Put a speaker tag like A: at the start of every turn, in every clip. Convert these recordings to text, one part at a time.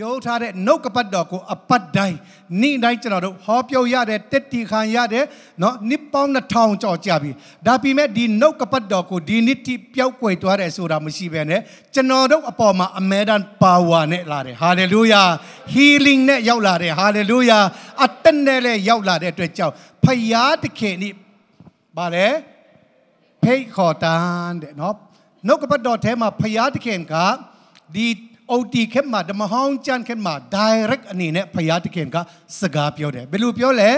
A: ပြောထားတဲ့နှုတ်ကပတ်တော်ကိုအပတ်တိုင်းနေ့တိုင်းကျွန်တော်တို့ဟောပြောရတဲ့တက်တီခံရတဲ့เนาะနှစ်ပေါင်း2000ကြော်ကြပြီဒါပေမဲ့ဒီနှုတ်ကပတ်တော်ကိုဒီနှစ်တိပျောက်ကွယ်သွားတယ်ဆိုတာမရှိဘဲနဲ့ကျွန်တော်တို့အပေါ်မှာအမေဒန်ပါဝါနဲ့လာတယ်ဟာလေလုယာ healing နဲ့ရောက်လာတယ်ဟာလေလုယာအတက်နဲ့လည်းရောက်လာတဲ့အတွက်ကြောင့်ဖယားတခင်นี่ဗာလေဖိတ်ခေါ်တန်တဲ့เนาะနှုတ်ကပတ်တော်ထဲမှာဖယားတခင်ကဒီ OT ခက်မှာဓမ္မဟောင်းကျမ်းခက်မှာ direct အနေနဲ့ဖရာသခင်ကစကားပြောတယ်ဘယ်လိုပြောလဲ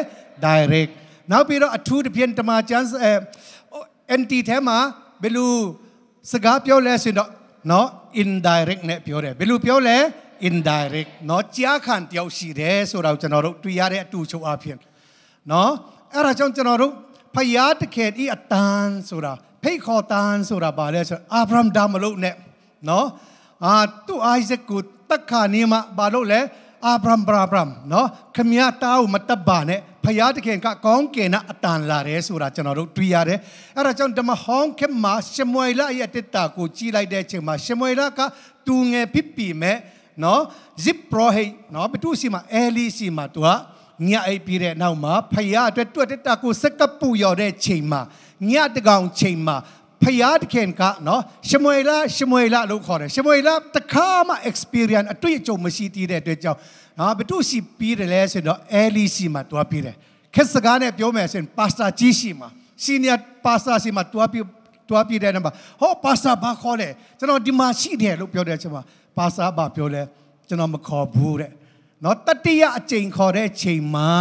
A: direct နောက်ပြီးတော့အထူးတစ်ပြင်းဓမ္မကျမ်း NT ထဲမှာဘယ်လိုစကားပြောလဲဆိုတော့နော် indirect နဲ့ပြောတယ်ဘယ်လိုပြောလဲ indirect နော်ကြားခံတယောက်ရှိတယ်ဆိုတော့ကျွန်တော်တို့တွေ့ရတဲ့အတူချုပ်အဖြစ်နော်အဲ့ဒါကြောင့်ကျွန်တော်တို့ဖယားတခဲ့ဤအတန်ဆိုတာဖိတ်ခေါ်တန်ဆိုတာပါလဲဆိုတော့အာဗြဟံဒါမလို့နဲ့နော်အာသူ့အိုက်ဇက်ကိုတက်ခါနေမှာဘာလို့လဲအာဗြဟံဗြဟံနော်ခမည်းတားကိုမတက်ပါနဲ့ဖယားတခင်ကကောင်းကင်ကအတန်လာတယ်ဆိုတာကျွန်တော်တို့တွေ့ရတယ်အဲ့ဒါကြောင့်ဓမ္မဟောင်းခေတ်မှာရှမွေလရဲ့တက်တာကိုကြည်လိုက်တဲ့အချိန်မှာရှမွေလကသူငယ်ဖြစ်ပြီမဲ့နော်ဇစ်ပရောဟိတ်နော်ဘသူစီမှာအဲလီစီမှာသူကညအိပ်ပြီးတဲ့နောက်မှာဖယားအတွက်တွေ့တက်တာကိုစကပ်ပူရောက်တဲ့ချိန်မှာညတကောင်ချိန်မှာဖယားတခင်ကနော် ရှမွေလရှမွေလလို့ခေါ်တယ်ရှမွေလတခါမှ experience အတွေ့အကြုံမရှိသေးတဲ့အတွက်ကြောင့်နော်ဘသူရှိပြီးတယ်လဲဆိုတော့ early ရှိမှတွားပြီးတယ်ခက်စကားနဲ့ပြောမယ်ဆိုရင် pastor ကြီးရှိမှာ senior pastor ရှိမှာတွားပြီးတွားပြီးတဲ့နံပါတ်ဟော pastor ဘာခေါ်လဲကျွန်တော်ဒီမှာရှိတယ်လို့ပြောတဲ့အချိန်မှာ pastor ဘာပြောလဲကျွန်တော်မခေါ်ဘူးတဲ့နော်တတိယအကြိမ်ခေါ်တဲ့ချိန်မှာ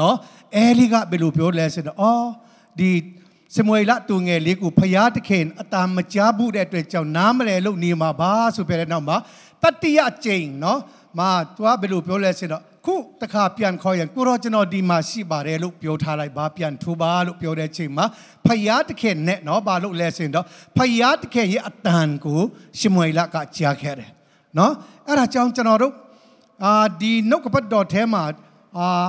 A: နော်အဲလီကဘယ်လိုပြောလဲဆိုတော့အော်ဒီစမွေလသူငယ်လေးကိုဖျားတခင်အတာမကြားဘူးတဲ့အတွက်ကြောင့်နားမလည်လို့နေမှာပါဆိုပြတဲ့နောက်မှာတတိယကျိန်နော်မာသူကဘယ်လိုပြောလဲဆိုတော့ခုတခါပြန်ခေါ်ရင်ကိုရောကျွန်တော်ဒီမှာရှိပါတယ်လို့ပြောထားလိုက်ပါပြန်ထူပါလို့ပြောတဲ့ချိန်မှာဖယားတခဲနဲ့နော်ဘာလို့လဲဆိုရင်တော့ဖယားတခဲရဲ့အတန်ကိုရှမွေလကကြားခဲ့တယ်နော်အဲ့ဒါကြောင့်ကျွန်တော်တို့အာဒီနှုတ်ကပတ်တော်ထဲမှာအာ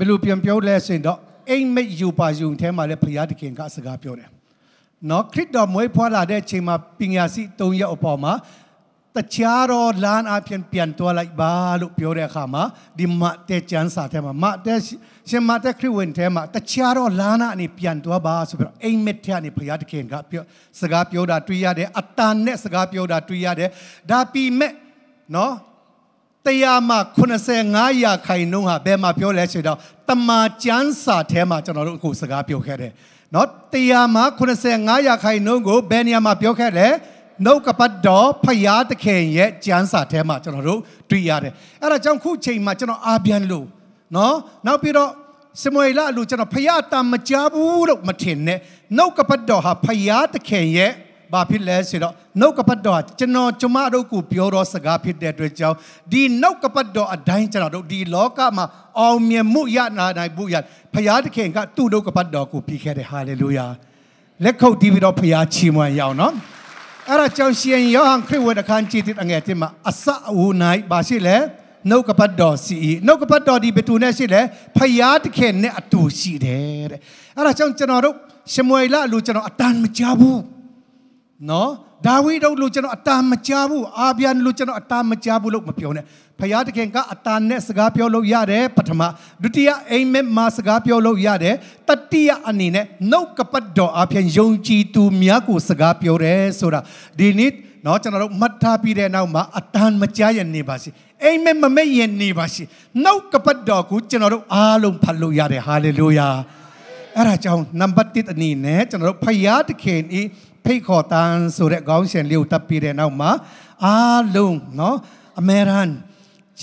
A: ဘယ်လိုပြန်ပြောလဲဆိုရင်တော့အိမ်မိတ်ယူပါယူထဲမှာလည်းဘုရားသခင်ကစကားပြောတယ်နော်ခရစ်တော်မွေးဖွားလာတဲ့အချိန်မှာပညာရှိ၃ယောက်အပေါ်မှာတခြားတော့လမ်းအပြင်ပြန်သွားလိုက်ပါလို့ပြောတဲ့အခါမှာဒီမတဲ့ကျမ်းစာထဲမှာမတဲ့ရှင်မတဲ့ခရစ်ဝင်ထဲမှာတခြားတော့လမ်းအနေပြန်သွားပါဆိုပြီးတော့အိမ်မက်ထဲကနေဘုရားသခင်ကပြောစကားပြောတာတွေ့ရတယ်အတန်နဲ့စကားပြောတာတွေ့ရတယ်ဒါပေမဲ့နော်တရားမှ85ရာခိုင်နှုန်းဟာဘယ်မှာပြောလဲဆိုတော့တမာကျမ်းစာထဲမှာကျွန်တော်တို့အခုစကားပြောခဲ့တယ်။နော်တရားမှ85ရာခိုင်နှုန်းကိုဘယ်နေရာမှာပြောခဲ့လဲ။နှုတ်ကပတ်တော်ဖရာသခင်ရဲ့ကျမ်းစာထဲမှာကျွန်တော်တို့တွေ့ရတယ်။အဲ့ဒါကြောင့်ခုချိန်မှာကျွန်တော်အာပြန်လို့နော်နောက်ပြီးတော့စမွေလာလို့ကျွန်တော်ဖရာတာမကြဘူးလို့မထင်နဲ့။နှုတ်ကပတ်တော်ဟာဖရာသခင်ရဲ့ဘာဖြစ်လဲဆိုတော့နှုတ်ကပတ်တော်ကျွန်တော်ကျမတို့ကိုပြောတော့စကားဖြစ်တဲ့အတွက်ကြောင့်ဒီနှုတ်ကပတ်တော်အတိုင်းကျွန်တော်တို့ဒီလောကမှာအောင်မြင်မှုရနိုင်ဖို့ရဖရာသခင်ကသူ့နှုတ်ကပတ်တော်ကိုပြီးခဲ့တယ်ဟာလေလုယာလက်ခုပ်တီးပြီးတော့ဖရာချီးမွမ်းရအောင်နော်အဲ့ဒါကြောင့်ရှင်ယောဟန်ခရစ်ဝင်အခန်းကြီးတစ်အငယ်တစ်မှာအစအဝနိုင်ပါရှိလဲနှုတ်ကပတ်တော်စီနှုတ်ကပတ်တော်ဒီဘသူနဲ့ရှိလဲဖယားတခင်နဲ့အတူရှိတယ်တဲ့အဲ့ဒါကြောင့်ကျွန်တော်တို့ရှမွေလလူကျွန်တော်အတန်မကြဘူးနော်ဒါဝိဒုတ်လို့ကျွန်တော်အတာမကြဘူးအာဗျန်လို့ကျွန်တော်အတာမကြဘူးလို့မပြောနဲ့ဖယားတခင်ကအတာနဲ့စကားပြောလို့ရတယ်ပထမဒုတိယအိမ်မက်မှာစကားပြောလို့ရတယ်တတိယအနေနဲ့နှုတ်ကပတ်တော်အပြင်ယုံကြည်သူများကိုစကားပြောတယ်ဆိုတာဒီနေ့နော်ကျွန်တော်တို့မှတ်ထားပြီးတဲ့နောက်မှာအတန်မကြရနေပါစေအိမ်မက်မမက်ရနေပါစေနှုတ်ကပတ်တော်ကိုကျွန်တော်တို့အားလုံးဖတ်လို့ရတယ်ဟာလေလုယာအဲ့ဒါကြောင့်နံပါတ်1အနေနဲ့ကျွန်တော်တို့ဖယားတခင်ဤဖိတ်ခေါ်တန်ဆိုတဲ့ခေါင်းရှင်လေးကိုတပ်ပြီးတဲ့နောက်မှာအားလုံးနော်အမေရန်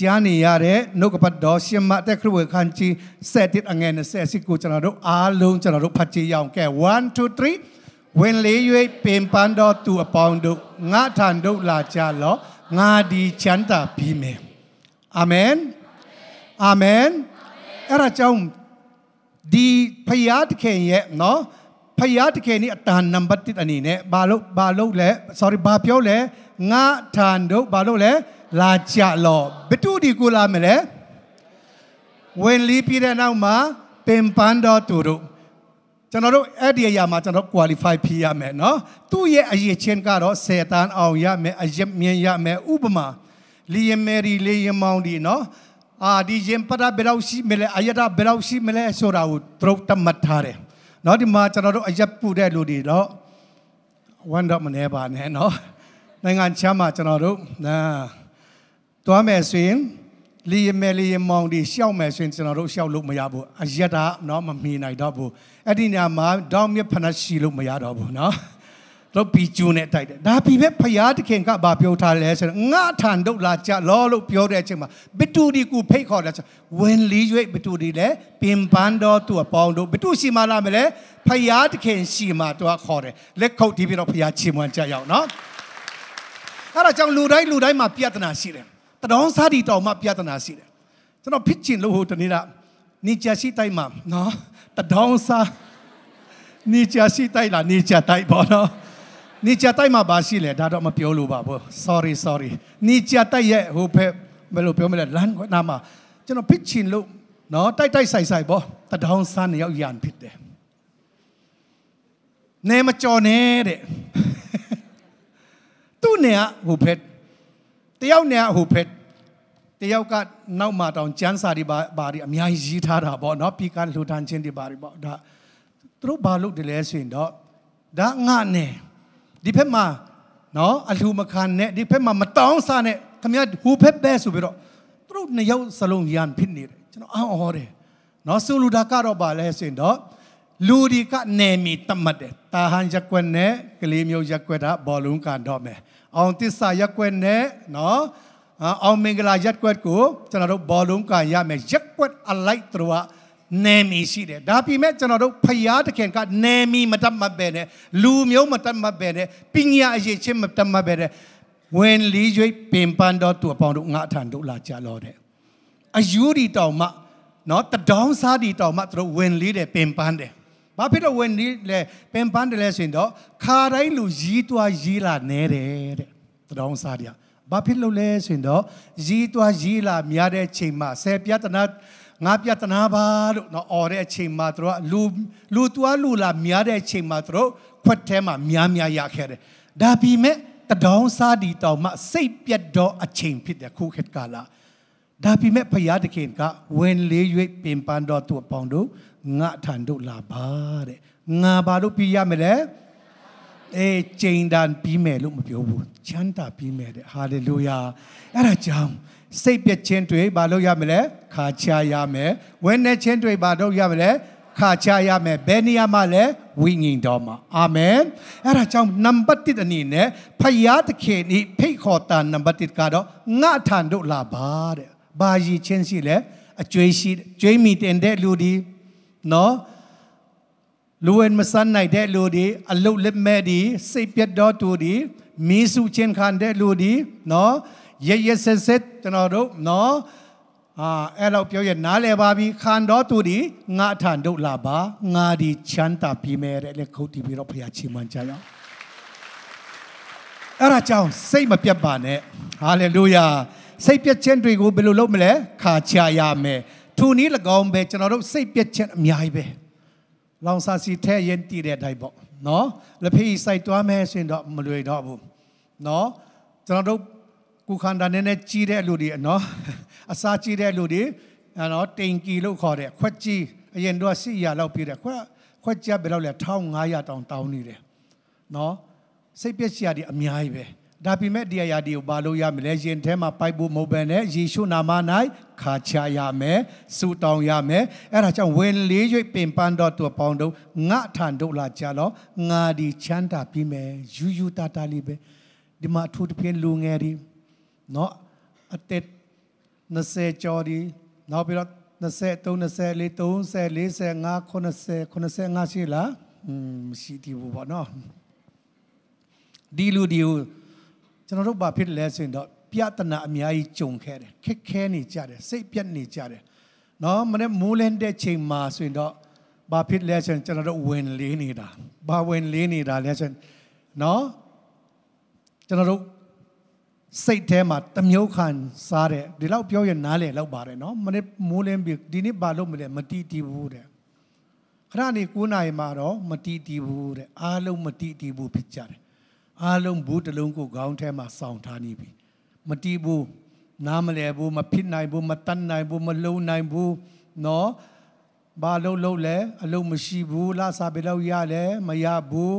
A: ကြားနေရတဲ့နှုတ်ကပတ်တော်ရှင်မတက်ခရဝေခန်းကြီးဆက်တစ်အငယ်20စီကိုကျွန်တော်တို့အားလုံးကျွန်တော်တို့ဖတ်ကြည့်ရအောင်ကဲ1 2 3ဝင်လေး၍ပင်ပန်းတော်သူအပေါင်းတို့ငါထံတို့လာကြလောငါဒီချမ်းသာပြီးမယ်အာမင်အာမင်အဲ့ဒါကြောင့်ဒီဖယားတခင်ရဲ့နော်ဖယားတကယ်နေအတန်နံပါတ်1အနေနဲ့ဘာလို့ဘာလို့လဲ sorry ဘာပြောလဲငါထန်တို့ဘာလို့လဲလာကြလောဘတူဒီကိုလာမလဲဝင်လီးပြီးတဲ့နောက်မှာပင်ပန်းတော်သူတို့ကျွန်တော်တို့အဲ့ဒီအရာမှာကျွန်တော် qualify ဖြစ်ရမယ်เนาะသူ့ရဲ့အရေးချင်းကတော့ဆယ်တန်းအောင်ရမယ်အရေးမြင်ရမယ်ဥပမာလီယမ်မယ်ရီလီယမ်မောင်ဒီเนาะအာဒီရင်ပတာဘယ်လောက်ရှိမလဲအယတာဘယ်လောက်ရှိမလဲဆိုတာကိုသူတို့တတ်မှတ်ထားတယ်နော်ဒီမှာကျွန်တော်တို့အရက်ပူတဲ့လူတွေတော့ဝမ်းတော့မနေပါနဲ့နော်နိုင်ငံချမ်းမှာကျွန်တော်တို့နာတွားမယ်ဆိုရင်လီယမဲလီယမောင်ဒီရှောက်မယ်ဆိုရင်ကျွန်တော်တို့ရှောက်လို့မရဘူးအရက်တာနော်မမီနိုင်တော့ဘူးအဲ့ဒီညမှာဒေါင်းမြဖနရှိလို့မရတော့ဘူးနော်တော့ပီကျူနဲ့တိုက်တယ်ဒါပြီပဲဖျားတခင်ကဘာပြောထားလဲဆိုတော့ငါထန်တော့လာကြလောလို့ပြောတဲ့အချိန်မှာဘတူဒီကူဖိတ်ခေါ်တယ်ဆိုဝင်လီ၍ဘတူဒီလည်းပင်ပန်းတော့သူ့အပေါင်းတို့ဘတူရှိမှလာမလဲဖျားတခင်ရှိမှသူကခေါ်တယ်လက်ခုပ်တီးပြီးတော့ဖျားချီးမွမ်းကြရအောင်နော်အဲ့ဒါကြောင့်လူတိုင်းလူတိုင်းမှာပြဿနာရှိတယ်တတော်စားတီတော်မှာပြဿနာရှိတယ်ကျွန်တော်ဖြစ်ချင်လို့ဟိုတနေ့ကနေကြရှိတိုက်မှာနော်တတော်စားနေကြရှိတိုက်လားနေကြတိုက်ပေါ့နော်နီချာတိုက်မှာပါရှိလေဒါတော့မပြောလို့ပါဘူး sorry sorry နီချာတိုက်ရဲ့ဟိုဖက်ဘယ်လိုပြောမလဲလမ်းခွနာမှာကျွန်တော်ဖြစ်ချင်လို့နော်တိုက်တိုက်ဆိုင်ဆိုင်ပေါ့တဒေါင်းဆန်းရောက်ရန်ဖြစ်တယ်နေမကြော်နဲ့တဲ့သူ့နေကဟိုဖက်တယောက်နေကဟိုဖက်တယောက်ကနောက်မှာတောင်ကျန်းစာတွေပါပါတွေအများကြီးရေးထားတာပေါ့နော်ပြီးကလှူဒန်းခြင်းတွေပါတွေပေါ့ဒါသူတို့ဘာလုပ်တယ်လဲဆိုရင်တော့ဒါငါနဲ့ဒီဘက်မှာနော်အလှမခံနဲ့ဒီဘက်မှာမတောင်းဆနဲ့ခမရဟူဘက်ပဲဆိုပြီးတော့သူတို့နှစ်ယောက်စလုံးရန်ဖြစ်နေတယ်ကျွန်တော်အောင်းအော်တယ်နော်ဆူလူဒါကတော့ပါလဲဆိုရင်တော့လူဒီကနေမီတတ်မှတ်တယ်တာဟန်ရက်ွက်နဲ့ကလေးမျိုးရက်ွက်ကဘောလုံးကန်တော့မယ်အောင်တစ္ဆာရက်ွက်နဲ့နော်အောင်မင်္ဂလာရက်ွက်ကိုကျွန်တော်တို့ဘောလုံးကန်ရမယ်ရက်ွက်အလိုက်သူတို့ကနေမီရှိတယ်ဒါပေမဲ့ကျွန်တော်တို့ဖျားတခင်ကနေမီမတတ်မှတ်ပဲနဲ့လူမျိုးမတတ်မှတ်ပဲနဲ့ပညာအရေးချင်းမတတ်မှတ်ပဲနဲ့ဝင်လီရွေးပင်ပန်းတော့သူအပေါင်းတို့ငါထန်တို့လာကြလောတဲ့အယူဒီတောင်မှနော်တဒေါင်းစားဒီတောင်မှသူတို့ဝင်လေးတယ်ပင်ပန်းတယ်ဘာဖြစ်လို့ဝင်လေးလဲပင်ပန်းတယ်လဲဆိုရင်တော့ခါတိုင်းလူရီးသွားရီးလာနေတယ်တဲ့တဒေါင်းစားတွေကဘာဖြစ်လို့လဲဆိုရင်တော့ရီးသွားရီးလာများတဲ့ချိန်မှာဆယ်ပြတနာငါပြတနာပါလို့နော်အော်တဲ့အချိန်မှာတို့ကလူလူတွားလူလာများတဲ့အချိန်မှာတို့ခွက်ထဲမှာများများရခဲ့တယ်ဒါပေမဲ့တဒေါင်းစားဒီတောင်မှစိတ်ပြတ်တော့အချိန်ဖြစ်တဲ့ခုခေတ်ကာလဒါပေမဲ့ဖရာတခင်ကဝင်လေး၍ပင်ပန်းတော်သူအပေါင်းတို့ငါထံတို့လာပါတဲ့ငါဘာလို့ပြရမလဲအဲချိန်တန်ပြီးမယ်လို့မပြောဘူးချမ်းသာပြီးမယ်တဲ့ဟာလေလုယာအဲ့ဒါကြောင့်စိတ်ပြချင်းတွေဘာလို့ရမလဲခါချရမယ်ဝင်းနေချင်းတွေဘာလို့ရမလဲခါချရမယ်ဘယ်နေရာမှာလဲဝိညာဉ်တော်မှာအာမင်အဲ့ဒါကြောင့်နံပါတ်1အနေနဲ့ဖယားသခင်ဤဖိတ်ခေါ်တာနံပါတ်1ကတော့ငါထံတို့လာပါတဲ့ဘာရည်ချင်းရှိလဲအကျွေးရှိကျွေးမိတင်တဲ့လူဒီနော်လူဝင်မဆန်းနိုင်တဲ့လူတွေအလုတ်လက်မဲ့တွေစိတ်ပြတ်တော့သူတွေမီးစုချင်းခံတဲ့လူတွေနော်ရရဆက်ဆက်ကျွန်တော်တို့နော်အာအဲ့လောက်ပြောရနားလဲပါပြီခံတော်သူဒီငါအထံတို့လာပါငါဒီချမ်းသာပြီမဲ့တဲ့လေခုတ်တီပြီးတော့ဖရာချီးမွမ်းကြရအောင်အဲ့ဒါကြောင့်စိတ်မပြတ်ပါနဲ့ဟာလေလုယာစိတ်ပြတ်ခြင်းတွေကိုဘယ်လိုလုပ်မလဲခါချရရမယ်သူနည်း၎င်းပဲကျွန်တော်တို့စိတ်ပြတ်ခြင်းအများကြီးပဲလောင်စာစီထဲရင်တီတဲ့အတိုင်းပေါ့နော်လက်ဖေးစိုက်သွားမယ်ဆိုရင်တော့မလွယ်တော့ဘူးနော်ကျွန်တော်တို့ကုခန္ဓာနည်းနည်းကြီးတဲ့လူတွေနော်အစာကြီးတဲ့လူတွေနော်တိန်ကီလို့ခေါ်တဲ့ခွက်ကြီးအရင်တော့စီရလောက်ပြတဲ့ခွက်ခွက်ကြီးဘယ်လောက်လဲ1500တောင်တောင်းနေတယ်နော်စိတ်ပျက်စရာတွေအများကြီးပဲဒါပေမဲ့ဒီအရာတွေကိုမလုပ်ရမလဲရင်ထဲမှာပိုက်ဖို့မဟုတ်ဘဲနဲ့ယေရှုနာမ၌ခါချရမယ်စူတောင်းရမယ်အဲ့ဒါကြောင့်ဝင်လေး၍ပင်ပန်းတော့သူအပေါင်းတို့ငါထန်တို့လာကြတော့ငါဒီချမ်းသာပြီးမယ်ယူယူတာတာလေးပဲဒီမှာအထူးသဖြင့်လူငယ်တွေเนาะအသက်20ကျော်ဒီနောက်ပြီးတော့20 30 40 45 90 95ရှိလားอืมရှိဒီဘောเนาะဒီလူဒီကိုကျွန်တော်တို့ဘာဖြစ်လဲဆိုရင်တော့ပြတနာအများကြီးကြုံခဲ့တယ်ခက်ခဲနေကြတယ်စိတ်ပြတ်နေကြတယ်နော်မနေ့မိုးလင်းတဲ့ချိန်မှာဆိုရင်တော့ဘာဖြစ်လဲဆိုရင်ကျွန်တော်တို့ဝင်လေးနေတာဘာဝင်လေးနေတာလဲဆိုရင်နော်ကျွန်တော်တို့စိတ်ထဲမှာတမျိုးခံစားတယ်ဒီလောက်ပြောရင်နားလည်လောက်ပါတယ်နော်မနေ့မိုးလင်းပြီဒီနေ့ဘာလို့မလဲမတီးတီးဘူးတဲ့ခဏနေ9နာရီမှာတော့မတီးတီးဘူးတဲ့အားလုံးမတီးတီးဘူးဖြစ်ကြတယ်အားလုံးဘူးတလုံးကိုခေါင်းထဲမှာစောင့်ထားနေပြီမတီးဘူးနားမလဲဘူးမဖြစ်နိုင်ဘူးမတတ်နိုင်ဘူးမလုံးနိုင်ဘူးနော်ဘာလုံးလုံးလဲအလုံးမရှိဘူးလစာဘယ်လောက်ရလဲမရဘူး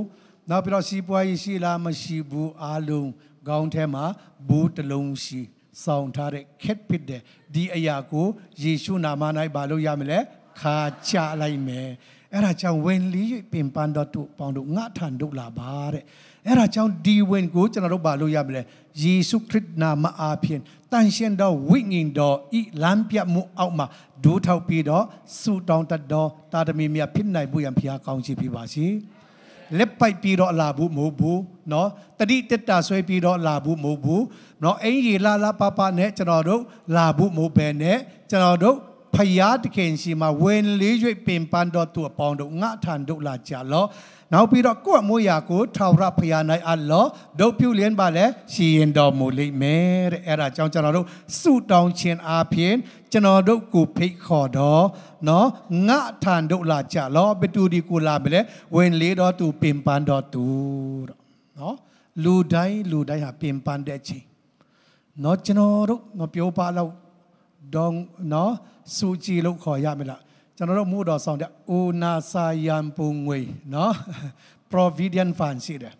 A: နောက်ပြီးတော့စီးပွားရေးရှိလားမရှိဘူးအားလုံးခေါင်းထဲမှာဘူးတလုံးရှိစောင့်ထားတဲ့ခက်ဖြစ်တဲ့ဒီအရာကိုယေရှုနာမ၌ဘာလို့ရမလဲခါချလိုက်မယ်အဲ့ဒါကြောင့်ဝင်လီပင်ပန်းတော်တို့ပေါင်းတို့ငါထန်တို့လာပါတဲ့အဲ့ဒါကြောင့်ဒီဝင်ကိုကျွန်တော်တို့ပါလို့ရမလဲယေရှုခရစ်နာမအားဖြင့်တန်ရှင်းသောဝိညာဉ်တော်ဤလမ်းပြမှုအောက်မှာဒိုးထောက်ပြီးတော့ဆူတောင်းတတ်သောတာသမီများဖြစ်နိုင်ဖို့ရန်ဖရားကောင်းချီးပေးပါစီလက်ပိုက်ပြီးတော့လာဘူးမဟုတ်ဘူးเนาะတတိတက်တာဆွဲပြီးတော့လာဘူးမဟုတ်ဘူးเนาะအင်းရီလာလာပါပါနဲ့ကျွန်တော်တို့လာဘူးမဟုတ်ဘဲနဲ့ကျွန်တော်တို့ဖရားတခင်ရှိမှာ ဝင်လေး၍ပင်ပန်းတော်သူအပေါင်းတို့ငါထံတို့လာကြလော့နောက်ပြီးတော့ကိုယ့်အမွေရာကိုထာဝရဘုရား၌အလောဒုတ်ပြုလျင်ပါလေရှည်ရင်တော်မူလိမ့်မယ်တဲ့အဲ့ဒါကြောင့်ကျွန်တော်တို့ဆုတောင်းခြင်းအပြင်ကျွန်တော်တို့ကိုဖိတ်ခေါ်တော့နော်ငါထန်တို့လာကြလောဘတူဒီကိုလာပဲလေဝင်လေတော့သူပင်ပန်းတော့သူတော့နော်လူတိုင်းလူတိုင်းဟာပင်ပန်းတဲ့ချင်းနော်ကျွန်တော်တို့မပြောပါတော့ဒေါငနော်စူကြည်လို့ခေါ်ရမလားကျွန်တော်တို့မို့တော်ဆောင်တဲ့အိုနာစာယံပုံငွေနော် provident fund ရှိတယ်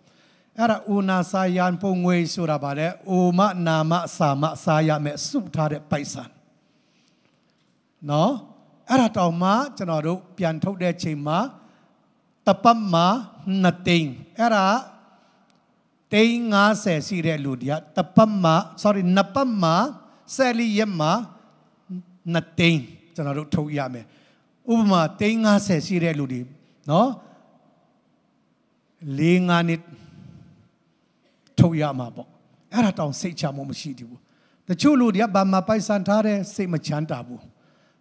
A: အဲ့ဒါအိုနာစာယံပုံငွေဆိုတာဗါလဲအိုမနာမစာမစာယမဲ့စုထားတဲ့ပိုက်ဆံနော်အဲ့ဒါတောင်မှကျွန်တော်တို့ပြန်ထုတ်တဲ့ချိန်မှာတပတ်မှာနှစ်သိန်းအဲ့ဒါသိန်း90ရှိတဲ့လူတွေကတပတ်မှာ sorry နှစ်ပတ်မှာဆယ်လီရက်မှာနှစ်သိန်းကျွန်တော်တို့ထုတ်ရမယ်ဥပမာ350ရှိတဲ့လူတွေနော်၄၅နှစ်ထုတ်ရမှာပေါ့အဲ့ဒါတောင်စိတ်ချမမရှိသေးဘူးတချို့လူတွေကဘာမှပိုက်ဆံထားတဲ့စိတ်မချမ်းသာဘူး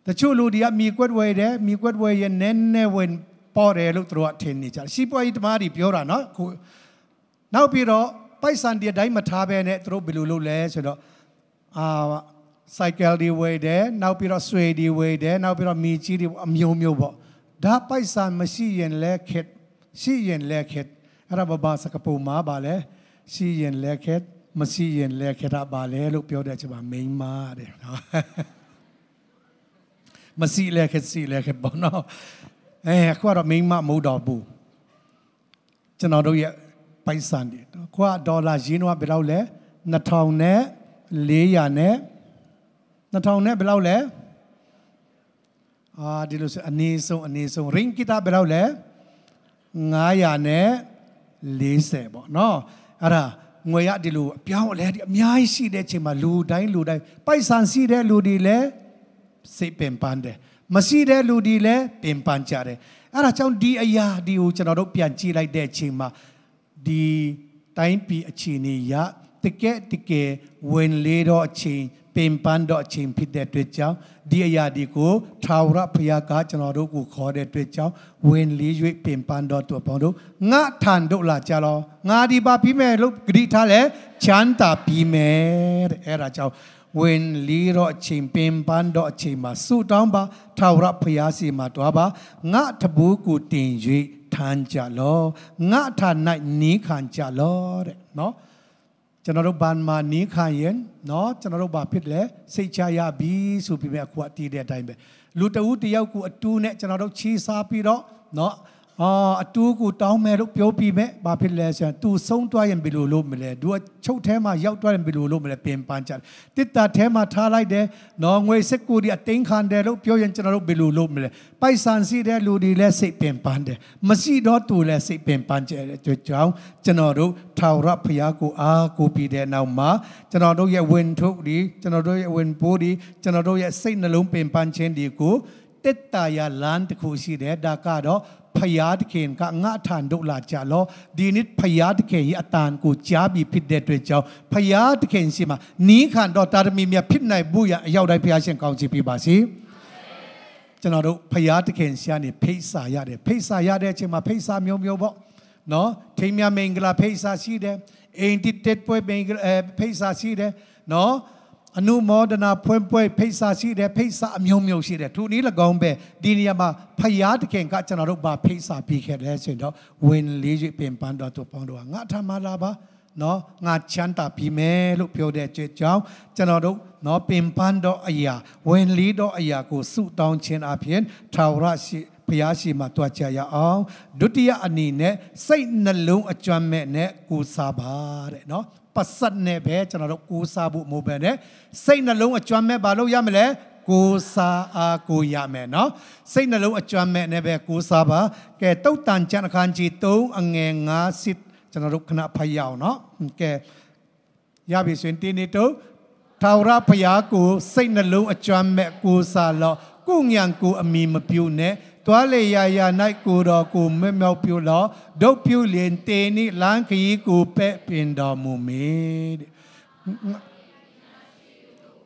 A: တချို့လူတွေကမြေကွက်ဝယ်တယ်မြေကွက်ဝယ်ရဲ့နည်းနည်းဝင်ပေါ်တယ်လို့သူတို့ကထင်နေကြရှိပွားရေးတမားတွေပြောတာနော်ခုနောက်ပြီးတော့ပိုက်ဆံတွေအတိုင်းမထားဘဲနဲ့သူတို့ဘယ်လိုလုပ်လဲဆိုတော့အာไซเคิลดีเวเดะนาวพิรรสเวดีเวเดะนาวพิรรมีจีดีมิวมิวบ่ดาไปสานมาซีเยนเล็กเห็ดซีเยนเล็กเห็ดอะไบ่บาสักปูมาบาเลยซีเยนเล็กเห็ดมาซีเยนเล็กเห็ดะบาเลยลูกเพียวเด็กจะมาเมงมาเดยอมาสีเล็กเห็ดสีเล็กเห็ดบ่เนาะ เอ้ขว่าเราเม่มาหมูดอบู จะนอนดูเยอะไปสันดีขว่าดอลลาจีนว่าเปเ่าเลยนัทองเนี่ยเลียเนี่ย2000နဲ့ဘယ်လောက်လဲအာဒီလိုဆိုအနေဆုံးအနေဆုံးရင်းကီတာဘယ်လောက်လဲ900နဲ့40ပေါ့နော်အဲ့ဒါငွေရဒီလိုအပြောင်းအလဲဒီအများကြီးရှိတဲ့ချိန်မှာလူတိုင်းလူတိုင်းပိုက်ဆံရှိတဲ့လူတွေလည်းစိတ်ပင်ပန်းတယ်မရှိတဲ့လူတွေလည်းပင်ပန်းကြတယ်အဲ့ဒါကြောင့်ဒီအရာဒီကိုကျွန်တော်တို့ပြန်ကြည့်လိုက်တဲ့ချိန်မှာဒီတိုင်းပြည်အခြေအနေရတကယ်တကယ်ဝင်လေတော့အချိန်င်ပန်းတော့အချိန်ဖြစ်တဲ့အတွက်ကြောင့်ဒီအရာဒီကိုထာဝရဘုရားကကျွန်တော်တို့ကိုခေါ်တဲ့အတွက်ကြောင့်ဝင်လေး၍ပင်ပန်းတော့သူအပေါင်းတို့ငါထန်တို့လာကြလောငါဒီပါပြီးမယ်လို့ဂတိထားလဲချမ်းသာပြီးမယ်တဲ့အဲ့ဒါကြောင့်ဝင်လီတော့အချိန်ပင်ပန်းတော့အချိန်မှာဆူတောင်းပါထာဝရဘုရားစီမှာတွားပါငါတဘူးကိုတင်၍ထမ်းကြလောငါထာ၌နီးခံကြလောတဲ့နော်ကျွန်တော်တို့ဘာမှနီးခံရင်เนาะကျွန်တော်တို့ဘာဖြစ်လဲစိတ်ချရပြီဆိုပြီးမြအခုအတီးတဲ့အတိုင်းပဲလူတဦးတယောက်ကိုအတူနဲ့ကျွန်တော်တို့ချီးစားပြီးတော့เนาะအာအတူကိုတောင်းမယ်လို့ပြောပြီးမဲ့ဘာဖြစ်လဲဆိုရင် तू ဆုံးသွားရင်ဘယ်လိုလုပ်မလဲ तू အချုပ်ထဲမှာရောက်သွားရင်ဘယ်လိုလုပ်မလဲပင်ပန်းကြတစ်တာထဲမှာထားလိုက်တယ်နော်ငွေစက်ကိုဒီအသိန်းခံတယ်လို့ပြောရင်ကျွန်တော်တို့ဘယ်လိုလုပ်မလဲပိုက်ဆံစီတဲ့လူတွေလည်းစိတ်ပင်ပန်းတယ်မရှိတော့ तू လည်းစိတ်ပင်ပန်းကြတယ်ကြောင့်ကျွန်တော်တို့ထာဝရဘုရားကိုအားကိုပြီးတဲ့နောက်မှာကျွန်တော်တို့ရဲ့ဝင်ထုတ်ဒီကျွန်တော်တို့ရဲ့ဝင်ပိုးဒီကျွန်တော်တို့ရဲ့စိတ်နှလုံးပင်ပန်းခြင်းဒီကိုတက်တာယာလန်တခုရှိတယ်ဒါကတော့ဖယားတခင်ကငါထန်ဒုလာကြလောဒီနစ်ဖယားတခင်ရဲ့အတန်ကိုကြားပြီးဖြစ်တဲ့အတွက်ကြောင့်ဖယားတခင်ရှိမှာနီးခံတော့တာရမီမြဖြစ်နိုင်ဘူးရအရောက်တိုင်းဖယားရှင်ကောင်းချီးပေးပါစေကျွန်တော်တို့ဖယားတခင်ရှာနေဖိတ်စာရတယ်ဖိတ်စာရတဲ့အချိန်မှာဖိတ်စာမျိုးမျိုးပေါ့နော်ထိမ်းမြမင်္ဂလာဖိတ်စာရှိတယ်အိမ်တိတက်ပွဲမင်္ဂလာဖိတ်စာရှိတယ်နော်အနုမောဒနာဖွင့်ပွဲဖိတ်စာရှိတယ်ဖိတ်စာအမျိုးမျိုးရှိတယ်ထိုနည်း၎င်းပဲဒီနေရာမှာဖယားတခင်ကကျွန်တော်တို့ဘာဖိတ်စာပြီးခဲ့လဲဆိုရင်တော့ဝင်လေးရပင်ပန်းတော်တို့ပေါင်းတော့ငါထမလာပါနော်ငါချမ်းသာပြီမယ်လို့ပြောတဲ့ကြောင်းကျွန်တော်တို့နော်ပင်ပန်းတော့အရာဝင်လေးတော့အရာကိုဆုတောင်းခြင်းအပြင်ထာဝရရှိဘုရားရှိမှတွားချရအောင်ဒုတိယအနေနဲ့စိတ်နှလုံးအကျွမ်းမဲ့နဲ့ကိုစားပါတဲ့နော်ပတ်ဆက်နဲ့ပဲကျွန်တော်တို့ကိုးစားဖို့မဟုတ်ဘဲနဲ့စိတ်နှလုံးအကျွမ်းမဲ့ပါလို့ရမလဲကိုးစားအားကိုရမယ်နော်စိတ်နှလုံးအကျွမ်းမဲ့နဲ့ပဲကိုးစားပါကဲတုတ်တန်ကြံအခန်းကြီး3အငယ်9စစ်ကျွန်တော်တို့ခဏဖတ်ရအောင်နော်ကဲရပြီဆိုရင်တင်းနေတုတ်ထာဝရဘုရားကို စိတ်နှလုံးအကျွမ်းမဲ့ကိုးစားလော့ကိုညံကိုအမိမပြုတ်နဲ့သွားလေရာရာ၌ကိုတော်ကိုမက်မြောက်ပြုလောဒုတ်ပြုလင်တေနိလန်းခရီးကိုပဲ့ပင်တော်မူမေတဲ့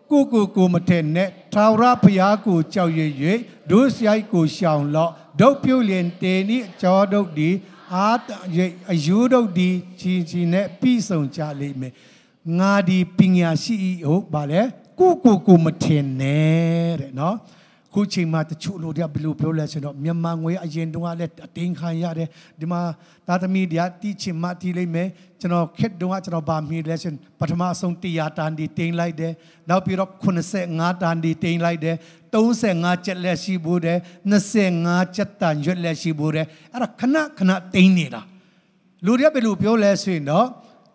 A: ကိုကိုကိုမထက်နဲ့ထာဝရဘုရားကိုကြောက်ရွံ့၍ဒုစရိုက်ကိုရှောင်လော့ဒုတ်ပြုလင်တေနိအကျော်ဒုတ်ဒီအာအယူဒုတ်ဒီချီချီနဲ့ပြီးဆုံးကြလိမ့်မယ်ငါဒီပညာရှိဟုတ်ပါလေကိုကိုကိုမထင်နဲ့တဲ့နော်ခုချိန်မှာတချို့လူတွေကဘယ်လိုပြောလဲဆိုတော့မြန်မာငွေအရင်တုန်းကလည်းအတင်းခံရတယ်ဒီမှာသားသမီးတွေကတီးချင်မှတီးလိုက်မယ်ကျွန်တော်ခက်တုန်းကကျွန်တော်ဗာမီလဲဆိုပထမဆုံး100တန်ဒီတင်းလိုက်တယ်နောက်ပြီးတော့85တန်ဒီတင်းလိုက်တယ်35ချက်လက်ရှိဘူးတယ်25ချက်တန်ရွက်လက်ရှိဘူးတယ်အဲ့ဒါခဏခဏတင်းနေတာလူတွေကဘယ်လိုပြောလဲဆိုရင်တော့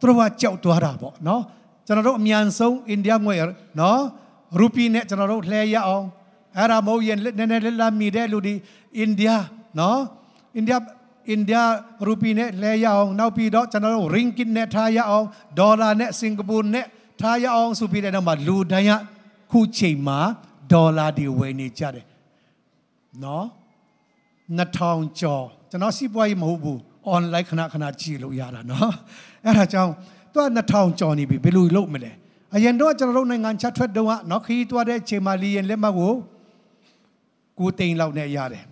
A: သူတို့ကကြောက်သွားတာပေါ့နော်ကျွန်တော်တို့အမြန်ဆုံးအိန္ဒိယငွေနော်ရူပီနဲ့ကျွန်တော်တို့လှည့်ရအောင်อารามเยนเนเนเลลามีเดลูดีอินเดียเนาะอินเดียอินเดียรูปีเนเลยองนาปีดอจันนรงริงกินเนทายาองดอลลาร์เนสิงคโปร์เนทายาองสุปีเนนมาลูดายะคูเชมา ดอลลาร์ดีเวนิจัดเนาะนัทองจอจันนองสิบวัยมหูบูออนไลน์ขณะขณะจีลุยาระเนาะอะไรเจ้าตัวนัทองจอนี่บีไปลุยโลกไม่เลยอายันด้วยจันนรงในงานชัดเทดด้วะเนาะคีตัวได้เชมาลีเยนเลมาโว9သိန်းလောက်နဲ့ရတယ်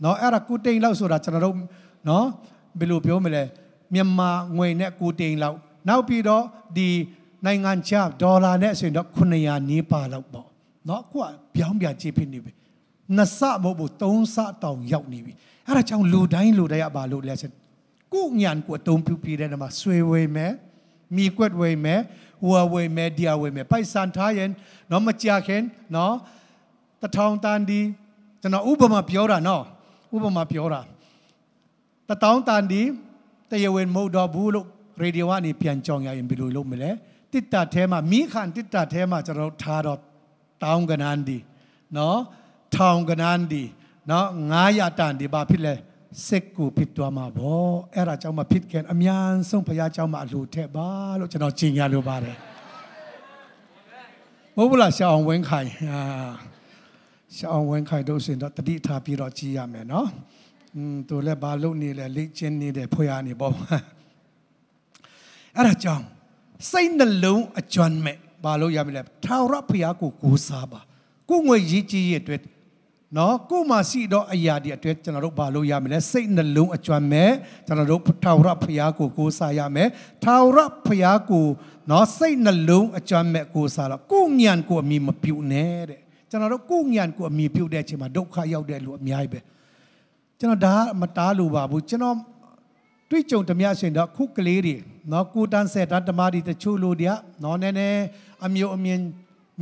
A: เนาะအဲ့ဒါ9သိန်းလောက်ဆိုတာကျွန်တော်တို့เนาะဘယ်လိုပြောမလဲမြန်မာငွေနဲ့9သိန်းလောက်နောက်ပြီးတော့ဒီနိုင်ငံခြားဒေါ်လာနဲ့ဆိုရင်တော့900နီးပါးလောက်ပေါ့เนาะခုကပြောင်းပြန်ကြည့်ဖြစ်နေပြီနှစ်ဆမဟုတ်ဘူးသုံးဆတောင်ရောက်နေပြီအဲ့ဒါကြောင့်လူတိုင်းလူတိုင်းကဘာလို့လဲဆိုကုညာကိုအသုံးပြုပြတဲ့နေရာမှာဆွေဝေမယ်မိကွက်ဝေမယ်ဟွာဝေမယ်ဒီယာဝေမယ်ပိုက်ဆန်ထားရင်เนาะမကြခင်เนาะတထောင်တန်ဒီကျွန်တော်ဥပမာပြောတာနော်ဥပမာပြောတာတတောင်းတန်ဒီတရားဝင်မဟုတ်တော့ဘူးလို့ရေဒီယိုကနေပြန်ကြောင်ရရင်ဘယ်လိုလုပ်မလဲတစ်တာထဲမှာမိခန်တစ်တာထဲမှာကျွန်တော်ထားတော့တောင်းကနန်းဒီနော်ထောင်ကနန်းဒီနော်900တန်ဒီဘာဖြစ်လဲစက်ကိုဖြစ်သွားမှာဗောအဲ့ဒါကြောင့်မဖြစ်ခင် အများဆုံးဖရာကြောင့်မအလိုထက်ပါလို့ကျွန်တော်ကြင်ရလိုပါတယ်ဟုတ်ဘူးလားရှောင်းဝင်းခိုင်ဟာရှောင်းဝင်းခိုင်တို့စင်တော့တတိထားပြီးတော့ကြည်ရမယ်နော်อืมသူလည်းဘာလုပ်နေလဲလေ့ကျင့်နေတယ်ဖွေရနေပေါ့အဲ့ဒါကြောင့်စိတ်နှလုံးအကျွမ်းမဲ့ဘာလို့ရမလဲထာဝရဘုရားကိုကိုးစားပါကိုငွေရည်ကြည်ရဲ့အတွက်နော်ကိုမှရှိတော့အရာဒီအတွက်ကျွန်တော်တို့ဘာလို့ရမလဲစိတ်နှလုံးအကျွမ်းမဲ့ကျွန်တော်တို့ထာဝရဘုရားကိုကိုးစားရမယ်ထာဝရဘုရားကိုနော်စိတ်နှလုံးအကျွမ်းမဲ့ကိုးစားတော့ကိုညံကိုအမိမပြုတ်နဲ့တဲ့ကျွန်တော်တို့ကိုယ်ဉာဏ်ကိုအမြင်ပြုတဲ့အချိန်မှာဒုက္ခရောက်တဲ့လူအများကြီးပဲကျွန်တော်ဒါမတားလို့ပါဘူးကျွန်တော်တွေ့ကြုံဓမြရှင်တော့ခုကလေးတွေနော်ကိုတန်းဆက်တာဓမ္မတွေတချို့လူတွေကနော်နည်းနည်းအမျိုးအမြင်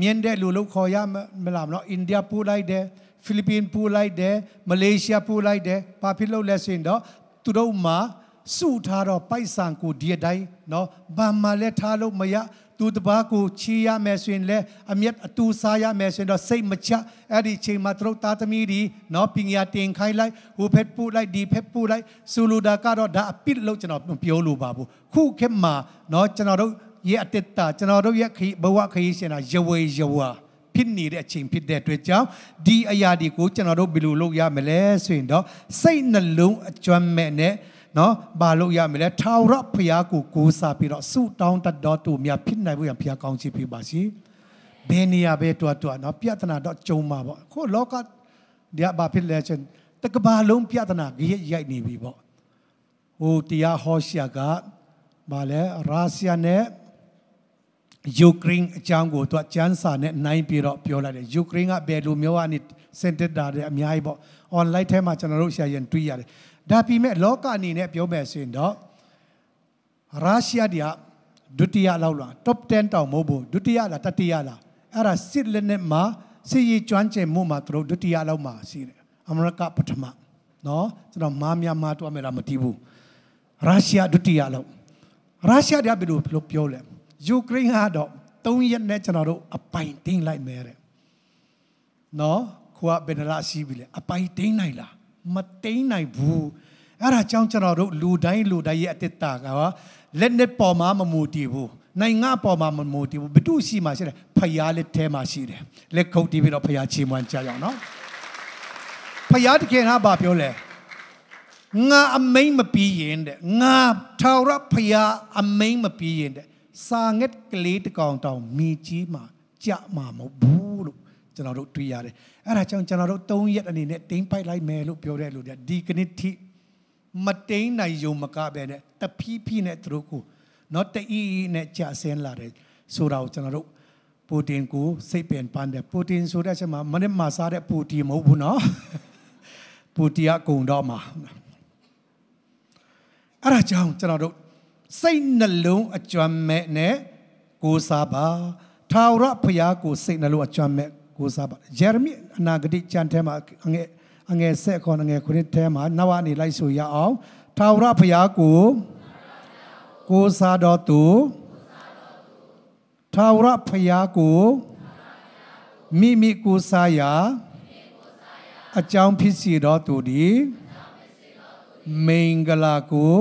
A: မြင်တဲ့လူလို့ခေါ်ရမလားမနော်အိန္ဒိယပို့လိုက်တယ်ဖိလစ်ပင်းပို့လိုက်တယ်မလေးရှားပို့လိုက်တယ်ဘာဖြစ်လို့လဲဆိုရင်တော့သူတို့မှာစုထားတော့ပိုက်ဆံကိုဒီအတိုင်းနော်ဘာမှလည်းထားလို့မရသူတပားကိုချီးရမယ်ဆိုရင်လည်းအမျက်အတူစားရမယ်ဆိုရင်တော့စိတ်မချအဲ့ဒီချိန်မှာသူတို့သားသမီးတွေနော်ပညာတင်ခိုင်းလိုက်ဟိုဖက်ပို့လိုက်ဒီဖက်ပို့လိုက်ဆူလူတာကတော့ဒါအပစ်လို့ကျွန်တော်ပြောလို့ပါဘူးခုခေတ်မှာနော်ကျွန်တော်တို့ရဲ့အတ္တတာကျွန်တော်တို့ရဲ့ခရီးဘဝခရီးရှင်တာယဝေယဝါဖြစ်နေတဲ့အချိန်ဖြစ်တဲ့အတွက်ကြောင့်ဒီအရာတွေကိုကျွန်တော်တို့ဘယ်လိုလုပ်ရမလဲဆိုရင်တော့စိတ်နှလုံးအကျွမ်းမဲ့နဲ့နော်ဘာလို့ရမလဲထာဝရဘုရားကိုကိုးစားပြီးတော့ဆုတောင်းတတ်တော်သူများဖြစ်နိုင်ဖို့ရန်ဘုရားကောင်းချီးပေးပါစီဘယ်နေရာပဲတွားတွားနော်ပြဿနာတော့ကြုံမှာပေါ့ခုလောကဒီကဘာဖြစ်လဲချင်းတကဘာလုံးပြဿနာကြီးရိုက်နေပြီပေါ့ဟိုတရားဟောရှာကဘာလဲရုရှားနဲ့ယူကရိန်းအကြောင်းကိုသူကကျန်းစာနဲ့နိုင်ပြီးတော့ပြောလိုက်တယ်ယူကရိန်းကဘယ်လိုမျိုးကနေစင်တက်တာတဲ့အများကြီးပေါ့ online ထဲမှာကျွန်တော်တို့ရှာရင်တွေ့ရတယ်ဒါပေမဲ့လောကအနေနဲ့ပြောမယ်ဆိုရင်တော့ရုရှားတရဒုတိယလောက်လား top 10တောင်မဟုတ်ဘူးဒုတိယလားတတိယလားအဲ့ဒါစစ်လက်နဲ့မှာစစ်ရေးကျွမ်းကျင်မှုမှာသူတို့ဒုတိယလောက်မှာရှိတယ်အမေရိကပထမနော်ကျွန်တော်မားများမားတွားမယ်လားမသိဘူးရုရှားဒုတိယလောက်ရုရှားတရဘယ်လိုပြောလဲယူကရိန်းကတော့၃ရက်နဲ့ကျွန်တော်တို့အပိုင်တင်းလိုက်မယ်တဲ့နော်ခုကဘယ်နှလားရှိပြီလဲအပိုင်တင်းနိုင်လားမတိန်နိုင်ဘူးအဲ့ဒါကြောင့်ကျွန်တော်တို့လူတိုင်းလူတိုင်းရဲ့အတ္တတာကလက်နဲ့ပေါ်မှာမမူတည်ဘူးနိုင်ငံပေါ်မှာမမူတည်ဘူးဘု து ရှိမှရှိတယ်ဖယားလက်ထဲမှာရှိတယ်လက်ခုပ်တီးပြီးတော့ဖယားချီးမွမ်းကြရအောင်နော်ဖယားတကယ်ဟာဘာပြောလဲငါအမိန်မပြီးရင်တဲ့ငါထာဝရဖယားအမိန်မပြီးရင်တဲ့စာငက်ကလေးတကောင်တောင်မိကြီးမှာကြမှာမဟုတ်ဘူးလို့ကျွန်တော်တို့တွေ့ရတယ်အဲ့ဒါကြောင့်ကျွန်တော်တို့၃ရက်အနေနဲ့တိမ့်ပိုက်လိုက်မယ်လို့ပြောတဲ့လူတွေဒီကနေ့ထိမတိမ့်နိုင်ယုံမကပဲနဲ့တဖြည်းဖြည်းနဲ့သူတို့ကိုနော်တအီအီနဲ့ကြာဆင်းလာတယ်ဆိုတာကိုကျွန်တော်တို့ပရိုတင်ကိုစိတ်ပင်ပန်းတယ်ပရိုတင်ဆိုတဲ့အချက်မှာမနေ့မှစားတဲ့ပရိုတီမဟုတ်ဘူးနော်ပရိုတီကကုံတော့မှာအဲ့ဒါကြောင့်ကျွန်တော်တို့စိတ်နှလုံးအကျွမ်းမဲ့နဲ့ကိုးစားပါထာဝရဘုရားကိုစိတ်နှလုံးအကျွမ်းမဲ့ကိုးစားပါတယ်ယေရမိအနာဂတိကျမ်းထဲမှာအငယ်အငယ်ဆက်ခေါ်ငယ်ခုနှစ်ထဲမှာနောက်အနေလိုက်ဆိုရအောင်ထာဝရဘုရားကိုကိုးစားတော်သူထာဝရဘုရားကိုမိမိကိုးစားရာအကြောင်းဖြစ်စီတော်သူဒီမင်္ဂလာကို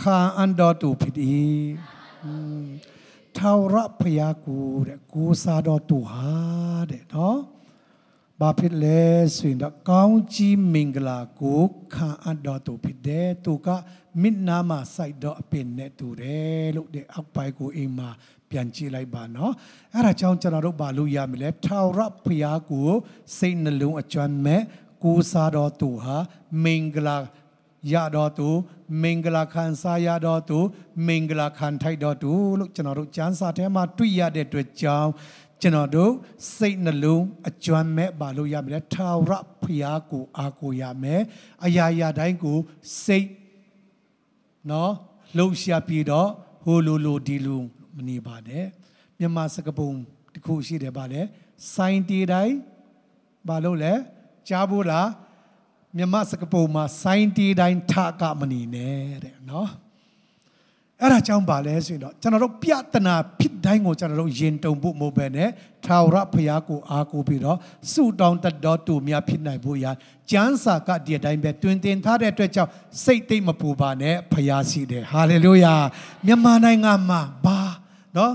A: ခံအံ့တော်သူဖြစ်၏ထာဝရဘုရားကိုတဲ့ကိုးစားတော်သူဟာတဲ့နော်ဘာဖြစ်လဲဆိုရင်တော့ကောင်းကြီးမင်္ဂလာကိုခံအပ်တော်သူဖြစ်တယ်သူကမိနာမှာစိုက်တော့အပင်နဲ့တူတယ်လို့တဲ့အောက်ပိုင်းကိုအိမ်မှာပြန်ကြည့်လိုက်ပါနော်အဲ့ဒါကြောင့်ကျွန်တော်တို့ဘာလို့ရမလဲထာဝရဘုရားကိုစိတ်နှလုံးအကျွမ်းမဲ့ကိုးစားတော်သူဟာမင်္ဂလာရတော်သူမင်္ဂလာခံစားရတော်သူမင်္ဂလာခံထိုက်တော်သူလို့ကျွန်တော်တို့ကျမ်းစာထဲမှာတွေ့ရတဲ့အတွက်ကြောင့်ကျွန်တော်တို့စိတ်နှလုံးအကျွမ်းမဲ့ပါလို့ရပြီလေထာဝရဘုရားကိုအားကိုးရမယ်အရာရာတိုင်းကိုစိတ်နော်လှုပ်ရှားပြီးတော့ဟိုလိုလိုဒီလိုမနေပါနဲ့မြန်မာစကားပုံတစ်ခုရှိတယ်ပါလေစိုင်းတီတိုင်းဘာလို့လဲကြားဖို့လားမြမစကပုံမှာဆိုင်းတီတိုင်းထကမနေနဲ့တဲ့နော်အဲ့ဒါကြောင့်ပါလဲဆိုရင်တော့ကျွန်တော်တို့ပြတနာဖြစ်တိုင်းကိုကျွန်တော်တို့ယင်တုံဖို့မဟုတ်ဘဲနဲ့ထာဝရဘုရားကိုအားကိုးပြီးတော့ဆုတောင်းတတ်တော်သူများဖြစ်နိုင်ဖို့ရာကျမ်းစာကဒီအတိုင်းပဲတွင်တင်ထားတဲ့အတွက်ကြောင့်စိတ်သိမ့်မပူပါနဲ့ဘုရားရှိတယ်ဟာလေလုယာမြန်မာနိုင်ငံမှာဘာနော်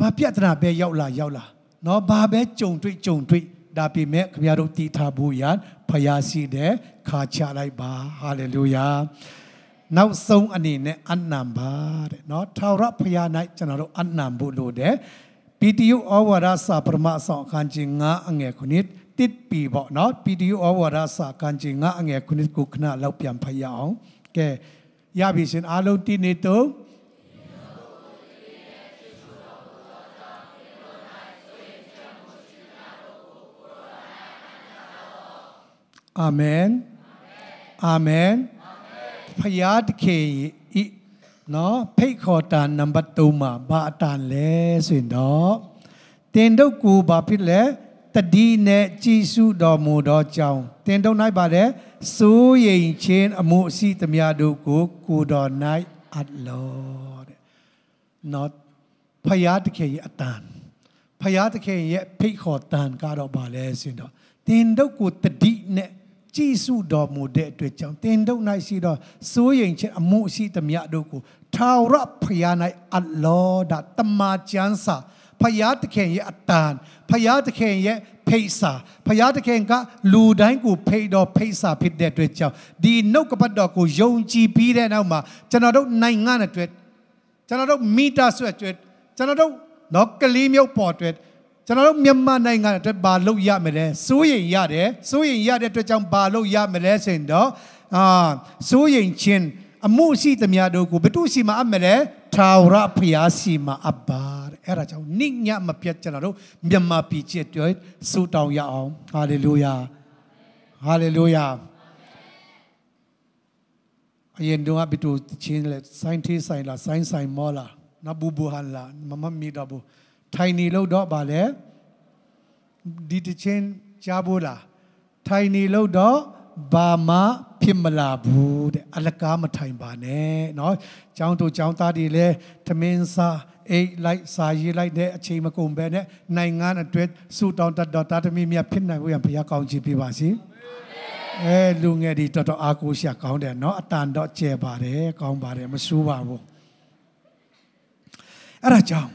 A: ဘာပြတနာပဲရောက်လာရောက်လာနော်ဘာပဲကြုံတွေ့ကြုံတွေ့ဒါပေမဲ့ခင်ဗျားတို့တည်ထားဖို့ရဖယားရှိတဲ့ခါချလိုက်ပါဟာလေလုယာနောက်ဆုံးအနေနဲ့အနံပါတဲ့เนาะထာဝရဖယား၌ကျွန်တော်တို့အနံဖို့လိုတယ်ပီတိယဩဝါဒစာပရမအဆောင်အခန်းကြီး9အငယ်9တစ်ပီပေါ့เนาะပီတိယဩဝါဒစာအခန်းကြီး9အငယ်9ကိုခဏလောက်ပြန်ဖတ်ရအောင်ကဲရပြီရှင်အားလုံးတိနေတော့အာမင်အာမင်ဖယားတခေဤနော်ဖိတ်ခေါ်တာနံပါတ်3မှာဘာအတန်လဲဆိုရင်တော့တင်တို့ကိုဘာဖြစ်လဲတတိနဲ့ကြည်စုတော်မူသောကြောင်းတင်တို့၌ပါတယ်စိုးရိမ်ခြင်းအမှုအစီတများတို့ကို ကိုတော်၌အပ်လောတဲ့နော်ဖယားတခေရဲ့အတန်ဖယားတခေရဲ့ဖိတ်ခေါ်တန်ကတော့ဘာလဲဆိုရင်တော့တင်တို့ကိုတတိနဲ့ကြည်စုတော်မူတဲ့အတွက်ကြောင့်တင်တို့၌ရှိသောစိုးရိမ်ခြင်းအမှုရှိသမျှတို့ကိုထာဝရဘုရား၌အလောဒါတမချမ်းစာဘုရားသခင်ရဲ့အတန်ဘုရားသခင်ရဲ့ဖိတ်စာဘုရားသခင်ကလူတိုင်းကိုဖိတ်တော်ဖိတ်စာဖြစ်တဲ့အတွက်ကြောင့်ဒီနှုတ်ကပတ်တော်ကိုယုံကြည်ပြီးတဲ့နောက်မှာကျွန်တော်တို့နိုင်ငံအတွက်ကျွန်တော်တို့မိသားစုအတွက်ကျွန်တော်တို့တော့ကလေးမျိုးပေါ်အတွက်ကျွန်တော်တို့မြန်မာနိုင်ငံအတွက်ဘာလုပ်ရမလဲစိုးရိမ်ရတယ်စိုးရိမ်ရတဲ့အတွက်ကြောင့်ဘာလုပ်ရမလဲဆိုရင်တော့အာစိုးရိမ်ခြင်းအမှုရှိသမျှတို့ကိုဘသူရှိမှအပ်မလဲထာဝရဘုရားရှိမှအပ်ပါတဲ့အဲ့ဒါကြောင့်နိညမပြတ်ကျွန်တော်တို့မြန်မာပြည်ချစ်တွေစူတောင်းရအောင်ဟာလေလုယာဟာလေလုယာအရင်တော့ဘသူချင်းလဲ scientist ဆိုင်လား science ဆိုင်မောလားနဘူဘူဟန်လားမမမီတော့ဘူးထိုင်နေလို့တော့ဗာလဲဒီတချင်းကြားဖို့လားထိုင်နေလို့တော့ဘာမှဖြစ်မလာဘူးတဲ့အလကားမထိုင်ပါနဲ့เนาะចောင်းတို့ចောင်းသားတွေလည်းသမင်းစားအိတ်လိုက်စာရေးလိုက်တဲ့အချိန်မကုန်ပဲနဲ့နိုင်ငံအတွင်းစူတောင်းတတော်တာသမီးများဖြစ်နိုင်ဖို့ရန်ဘုရားကောင်းချီးပေးပါစေအဲလူငယ်တွေတော်တော်အားကိုးရှာကောင်းတယ်เนาะအတန်တော့ကျဲပါတယ်ကောင်းပါတယ်မဆိုးပါဘူးအဲ့ဒါကြောင့်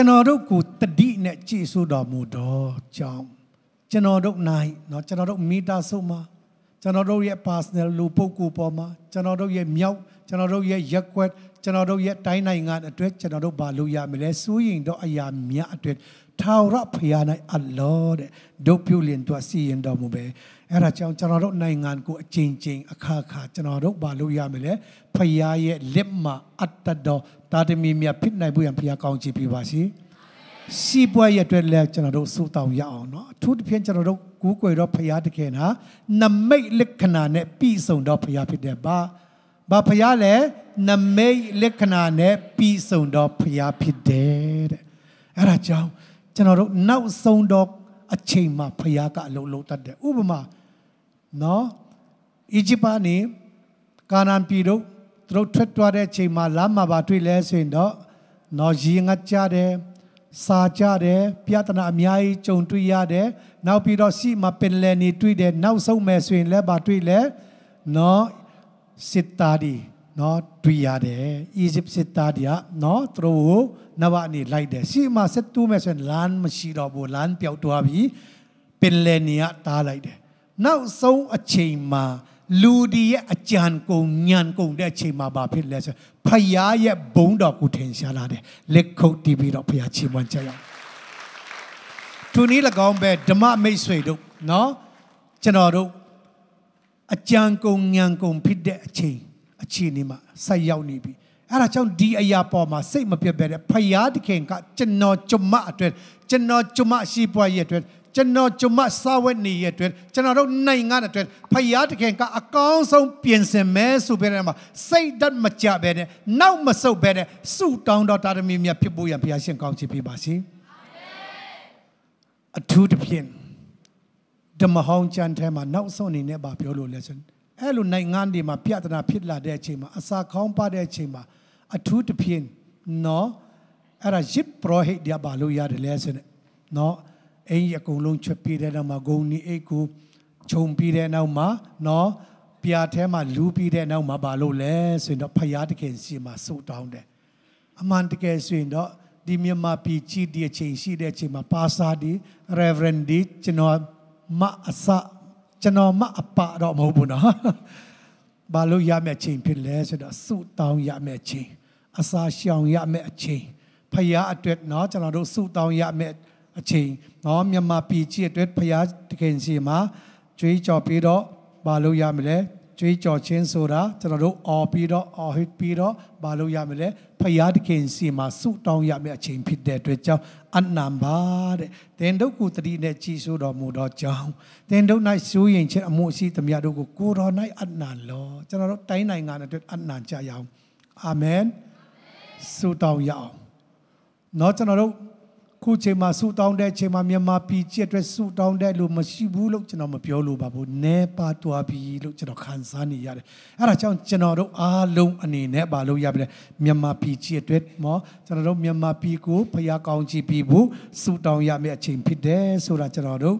A: ကျွန်တော်တို့ကိုတတိနဲ့ကြည်ဆိုတော်မူတော်ကြောင့်ကျွန်တော်တို့၌เนาะကျွန်တော်တို့မိသားစုမှာကျွန်တော်တို့ရဲ့ personal လူပုဂ္ဂိုလ်ပေါ်မှာကျွန်တော်တို့ရဲ့မြောက်ကျွန်တော်တို့ရဲ့ရက်ွက်ကျွန်တော်တို့ရဲ့တိုင်းနိုင်ငံအတွက်ကျွန်တော်တို့ဘာလို့ရမလဲစိုးရင်တော့အရာများအတွက်ထာဝရဘုရား၌အလောတဲ့ဒုပြုလင်တို့စီရင်တော်မူပဲအဲ့ဒါကြောင့်ကျွန်တော်တို့နိုင်ငံကိုအချိန်ချင်းအခါခါကျွန်တော်တို့ဘာလို့ရမလဲဘုရားရဲ့လက်မှာအတ္တတော်တာသမီမြတ်ဖြစ်နိုင်ဖို့ရန်ဘုရားကောင်းချီးပေးပါစေစီးပွားရအတွက်လည်းကျွန်တော်တို့ဆုတောင်းရအောင်เนาะအထူးသဖြင့်ကျွန်တော်တို့ကူးကွယ်တော့ဘုရားတခင်ဟာနမိတ်လက္ခဏာနဲ့ပြည့်စုံတော့ဘုရားဖြစ်တယ်ပါဘာဘုရားလဲနမိတ်လက္ခဏာနဲ့ပြည့်စုံတော့ဘုရားဖြစ်တယ်တဲ့အဲ့ဒါကြောင့်ကျွန်တော်တို့နောက်ဆုံးတော့အချိန်မှာဘုရားကအလုံးလုံးတတ်တယ်ဥပမာเนาะအီဂျစ်ပါနေကာနာန်ပြည်တို့သူတို့ထွက်သွားတဲ့အချိန်မှာလမ်းမှာပါတွေ့လဲဆိုရင်တော့နော်ရင်ငတ်ကြတယ်စာကြတယ်ပြဿနာအများကြီးကြုံတွေ့ရတယ်နောက်ပြီးတော့စီမှာပင်လယ်နေတွေ့တယ်နောက်ဆုံးမယ်ဆိုရင်လည်းပါတွေ့လဲနော်စစ်သားဒီနော်တွေ့ရတယ်အီဂျစ်စစ်သားဒီကနော်သူတို့ကိုနဝအနေလိုက်တယ်စီမှာဆက်တူးမယ်ဆိုရင်လမ်းမရှိတော့ဘူးလမ်းပျောက်သွားပြီပင်လယ်နေကတားလိုက်တယ်နောက်ဆုံးအချိန်မှာလူဒီရဲ့အကြံကုန်ညံကုန်တဲ့အချိန်မှာဘာဖြစ်လဲဆိုဖယားရဲ့ဘုံတော်ကိုထင်ရှားလာတယ်လက်ခုပ်တီးပြီးတော့ဖယားချီးမွမ်းကြရအောင်သူနည်း၎င်းပဲဓမ္မမိတ်ဆွေတို့နော်ကျွန်တော်တို့အကြံကုန်ညံကုန်ဖြစ်တဲ့အချိန်အချိန်ဒီမှာဆက်ရောက်နေပြီအဲ့ဒါကြောင့်ဒီအရာပေါ်မှာစိတ်မပြတ်ပဲတဲ့ဖယားတခင်က ကျွန်တော်ကျမအတွက်ကျွန်တော်ကျမရှိပွားရဲ့အတွက်ကျွန်တော်ကျွန်မစားဝတ်နေရတဲ့ကျွန်တော်တို့နိုင်ငံအတွက်ဖယားတခင်ကအကောင်းဆုံးပြင်ဆင်မဲဆိုပေတဲ့မှာစိတ်ဓာတ်မကြပဲနဲ့နောက်မဆုတ်ပဲနဲ့ဆုတောင်းတော်တာသမီးများဖြစ်ဖို့ရန်ဖယားရှင်ကောင်းချီးပေးပါစေအထူးသဖြင့်ဓမ္မဟောင်းကျမ်းထဲမှာနောက်ဆုံးအနေနဲ့ပါပြောလို့လဲဆိုအဲ့လိုနိုင်ငံတွေမှာ ပြဿနာဖြစ်လာတဲ့အချိန်မှာအစာခေါင်းပါတဲ့အချိန်မှာအထူးသဖြင့်နော်အဲ့ဒါရစ်ပရောဟိတ်တွေပါလို့ရတယ်လဲဆိုနေနော်အင်းကြီးအကုန်လုံးချက်ပြေးတဲ့နောက်မှာဂုံနီအိတ်ကိုခြုံပြေးတဲ့နောက်မှာနော်ပြာထဲမှာလူပြီးတဲ့နောက်မှာဘာလို့လဲဆိုရင်တော့ဖယားတခင်စီမှာဆုတ်တောင်းတယ်အမှန်တကယ်ဆိုရင်တော့ဒီမြန်မာပြည်ကြီးဒီအချိန်ရှိတဲ့အချိန်မှာပါစာဒီ reverend ဒီကျွန်တော်မအစကျွန်တော်မအပတော့မဟုတ်ဘူးနော်ဘာလို့ရမယ့်အချိန်ဖြစ်လဲဆိုတော့ဆုတောင်းရမယ့်အချိန်အစာရှောင်ရမယ့်အချိန်ဖယားအတွက်နော်ကျွန်တော်တို့ဆုတောင်းရမယ့်အချိန်နော်မြန်မာပြည်ကြီးအတွက်ဖျားတခင်စီမှာကြွေးကြော်ပြီးတော့မလုပ်ရမလဲကြွေးကြော်ခြင်းဆိုတာကျွန်တော်တို့အော်ပြီးတော့အော်ဟစ်ပြီးတော့မလုပ်ရမလဲဖျားတခင်စီမှာဆုတောင်းရမယ့်အချိန်ဖြစ်တဲ့အတွက်ကြောင့်အနံပါတဲ့တင်တို့ကိုတတိနဲ့ကြည်ဆိုတော်မူသောကြောင့်တင်တို့၌စိုးရင်ခြင်းအမှုအစီသမ ्या တို့ကိုကိုတော်၌အနံလောကျွန်တော်တို့တိုင်းနိုင်ငံအတွက်အနံကြရအောင်အာမင်ဆုတောင်းရအောင်เนาะကျွန်တော်တို့ခုချိန်မှာဆူတောင်းတဲ့အချိန်မှာမြန်မာပြည်ကြည့်အတွက်ဆူတောင်းတဲ့လို့မရှိဘူးလို့ကျွန်တော်မပြောလို့ပါဘူး။နဲပါတွားပြီလို့ကျွန်တော်ခံစားနေရတယ်။အဲ့ဒါကြောင့်ကျွန်တော်တို့အားလုံးအနေနဲ့ပါလို့ရပြီ။မြန်မာပြည်ကြည့်အတွက်မောကျွန်တော်တို့မြန်မာပြည်ကိုဖျားကောင်းချီးပြီးဖို့ဆူတောင်းရမယ့်အချိန်ဖြစ်တယ်ဆိုတာကျွန်တော်တို့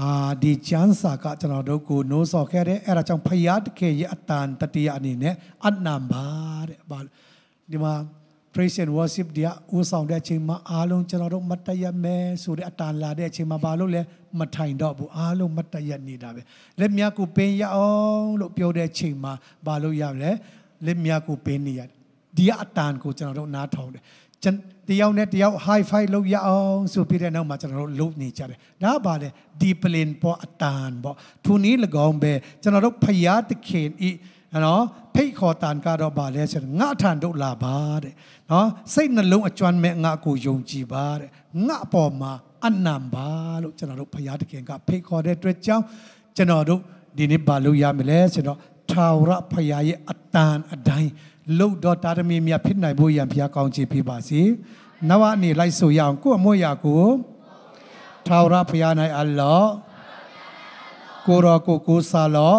A: အာဒီချမ်းစာကကျွန်တော်တို့ကိုနိုးဆော်ခဲ့တဲ့အဲ့ဒါကြောင့်ဖျားတကယ်ရဲ့အတန်တတိယအနေနဲ့အနံပါတဲ့။ဒီမှာ praise and worship တွေဦးဆောင်တဲ့အချိန်မှာအားလုံးကျွန်တော်တို့မတည့်ရမယ်ဆိုတဲ့အတန်လာတဲ့အချိန်မှာဘာလို့လဲမထိုင်တော့ဘူးအားလုံးမတည့်ရနေတာပဲလက်မြကိုပင်ရအောင်လို့ပြောတဲ့အချိန်မှာဘာလို့ရမလဲလက်မြကိုပင်နေရတယ်ဒီအတန်ကိုကျွန်တော်တို့နားထောင်တယ်ကျွန်တယောက်နဲ့တယောက် high five လုပ်ရအောင်ဆိုပြီးတဲ့နောက်မှာကျွန်တော်တို့လုပ်နေကြတယ်ဒါပါလေ discipline ပေါ်အတန်ပေါ့သူနည်း၎င်းပဲကျွန်တော်တို့ဖျားတခင်ဤနော်ဖိတ်ခေါ်တန်ကတော့ပါလဲဆိုတော့ငါထံတို့လာပါတဲ့နော်စိတ်နှလုံးအကျွမ်းမဲ့ငါကိုယုံကြည်ပါတဲ့ငါအပေါ်မှာအနံပါလို့ကျွန်တော်တို့ဖရာတခင်ကဖိတ်ခေါ်တဲ့အတွက်ကြောင့်ကျွန်တော်တို့ဒီနေ့ပါလို့ရမလဲဆိုတော့ထာဝရဖရာရဲ့အတန်အတိုင်းလှုပ်တော့တာသမီမြတ်ဖြစ်နိုင်ဖို့ရန်ဖရာကောင်းချီးပေးပါစေနောက်အနေလိုက်ဆိုရအောင်ကို့အမွေရာကိုထာဝရဖရာ၌အလောကိုရောကိုကိုစားလော့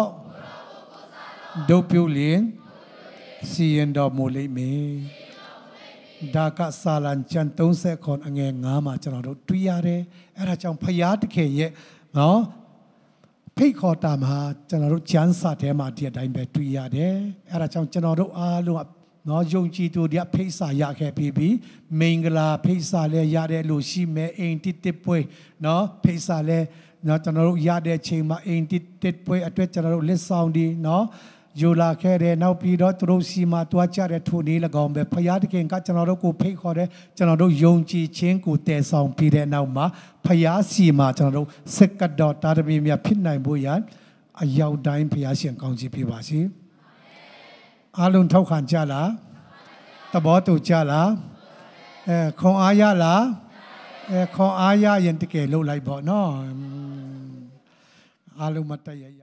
A: ဒုပြုလျင်စီရင်တော်မူလိမ့်မည်ဒါကစာလံကျန်30ခွန်အငယ်9မှာ ကျွန်တော်တို့တွေ့ရတယ်အဲ့ဒါကြောင့်ဖျားတခင်ရဲ့နော်ဖိတ်ခေါ်တာမှာကျွန်တော်တို့ကျမ်းစာထဲမှာဒီအတိုင်းပဲတွေ့ရတယ်အဲ့ဒါကြောင့်ကျွန်တော်တို့အားလုံးနော်ယုံကြည်သူတွေကဖိတ်စာရခဲ့ပြီးပြီ မင်္ဂလာဖိတ်စာလည်းရတဲ့လို့ရှိမယ်အိမ်တစ်တစ်ပွဲနော်ဖိတ်စာလည်းနော်ကျွန်တော်တို့ရတဲ့ချိန်မှာအိမ်တစ်တစ်ပွဲအတွက်ကျွန်တော်တို့လက်ဆောင်ဒီနော်ယူလာခဲ့တယ်နောက်ပြီးတော့သူတို့စီမှာတွားကြတဲ့ထိုနေ၎င်းပဲဖယားတခင်ကကျွန်တော်တို့ကိုဖိတ်ခေါ်တယ်ကျွန်တော်တို့ယုံကြည်ခြင်းကိုတည်ဆောင်ပြီးတဲ့နောက်မှာဖယားစီမှာကျွန်တော်တို့စက္ကတော်တာသမီများဖြစ်နိုင်ဖို့ရန်အရောက်တိုင်းဖယားရှင်ကောင်းချီးပေးပါစေအားလုံးထောက်ခံကြလားသဘောတူကြလားအဲခွန်အားရလားအဲခွန်အားရရင်တကယ်လှုပ်လိုက်ပေါ့နော်အားလုံးမတည့်ရ